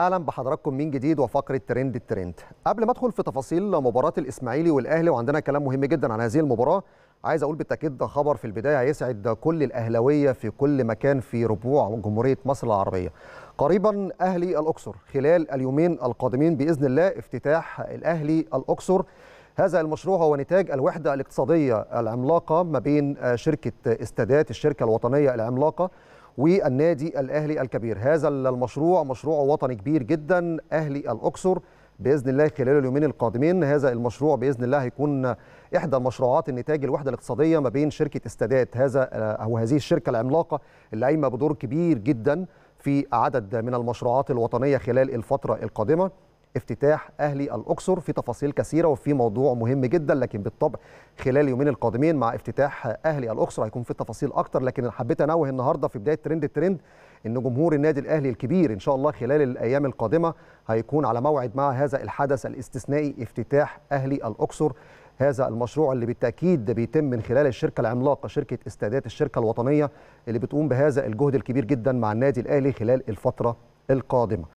اهلا بحضراتكم من جديد وفقره ترند الترند قبل ما ادخل في تفاصيل مباراه الاسماعيلي والاهلي وعندنا كلام مهم جدا عن هذه المباراه عايز اقول بالتاكيد ده خبر في البدايه هيسعد كل الاهلاويه في كل مكان في ربوع جمهوريه مصر العربيه قريبا اهلي الاقصر خلال اليومين القادمين باذن الله افتتاح الاهلي الاقصر هذا المشروع هو نتاج الوحده الاقتصاديه العملاقه ما بين شركه استادات الشركه الوطنيه العملاقه والنادي الاهلي الكبير هذا المشروع مشروع وطني كبير جدا اهلي الاقصر باذن الله خلال اليومين القادمين هذا المشروع باذن الله هيكون احدى المشروعات النتاج الوحده الاقتصاديه ما بين شركه استادات هذا آه، او هذه الشركه العملاقه اللي قايمه بدور كبير جدا في عدد من المشروعات الوطنيه خلال الفتره القادمه افتتاح أهلي الأقصر في تفاصيل كثيرة وفي موضوع مهم جدا لكن بالطبع خلال اليومين القادمين مع افتتاح أهلي الأقصر هيكون في تفاصيل أكتر لكن اللي حبيت أنوه النهاردة في بداية ترند الترند ان جمهور النادي الاهلي الكبير ان شاء الله خلال الايام القادمه هيكون على موعد مع هذا الحدث الاستثنائي افتتاح اهلي الاقصر هذا المشروع اللي بالتاكيد بيتم من خلال الشركه العملاقه شركه استادات الشركه الوطنيه اللي بتقوم بهذا الجهد الكبير جدا مع النادي الاهلي خلال الفتره القادمه